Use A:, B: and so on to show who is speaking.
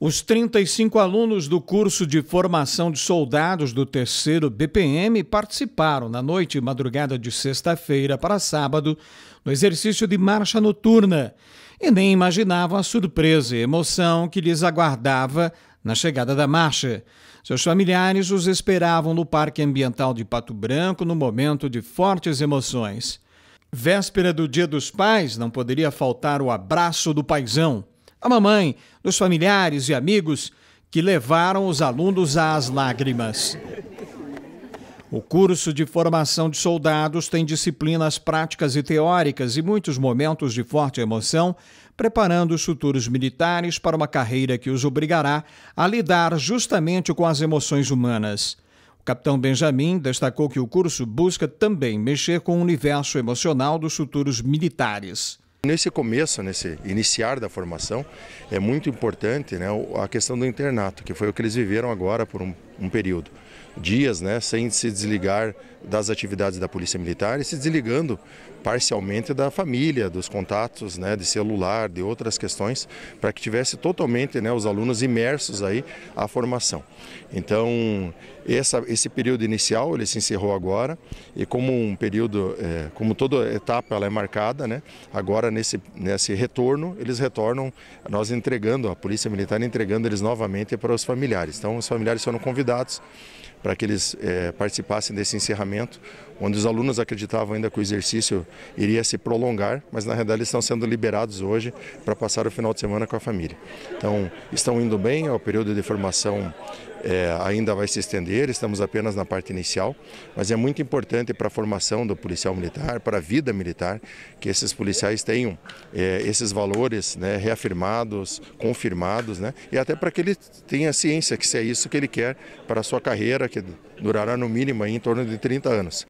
A: Os 35 alunos do curso de formação de soldados do terceiro BPM participaram na noite e madrugada de sexta-feira para sábado no exercício de marcha noturna e nem imaginavam a surpresa e emoção que lhes aguardava na chegada da marcha. Seus familiares os esperavam no Parque Ambiental de Pato Branco no momento de fortes emoções. Véspera do Dia dos Pais, não poderia faltar o abraço do paisão a mamãe, dos familiares e amigos que levaram os alunos às lágrimas. O curso de formação de soldados tem disciplinas práticas e teóricas e muitos momentos de forte emoção, preparando os futuros militares para uma carreira que os obrigará a lidar justamente com as emoções humanas. O capitão Benjamin destacou que o curso busca também mexer com o universo emocional dos futuros militares.
B: Nesse começo, nesse iniciar da formação, é muito importante né, a questão do internato, que foi o que eles viveram agora por um um período, dias, né, sem se desligar das atividades da Polícia Militar e se desligando parcialmente da família, dos contatos, né, de celular, de outras questões, para que tivesse totalmente, né, os alunos imersos aí à formação. Então, essa, esse período inicial ele se encerrou agora e como um período, é, como toda etapa ela é marcada, né, agora nesse nesse retorno eles retornam, nós entregando a Polícia Militar entregando eles novamente para os familiares. Então, os familiares foram convidados para que eles é, participassem desse encerramento, onde os alunos acreditavam ainda que o exercício iria se prolongar, mas na realidade eles estão sendo liberados hoje para passar o final de semana com a família. Então, estão indo bem, é o período de formação é, ainda vai se estender, estamos apenas na parte inicial, mas é muito importante para a formação do policial militar, para a vida militar, que esses policiais tenham é, esses valores né, reafirmados, confirmados, né, e até para que ele tenha ciência que se é isso que ele quer para a sua carreira, que durará no mínimo em torno de 30 anos.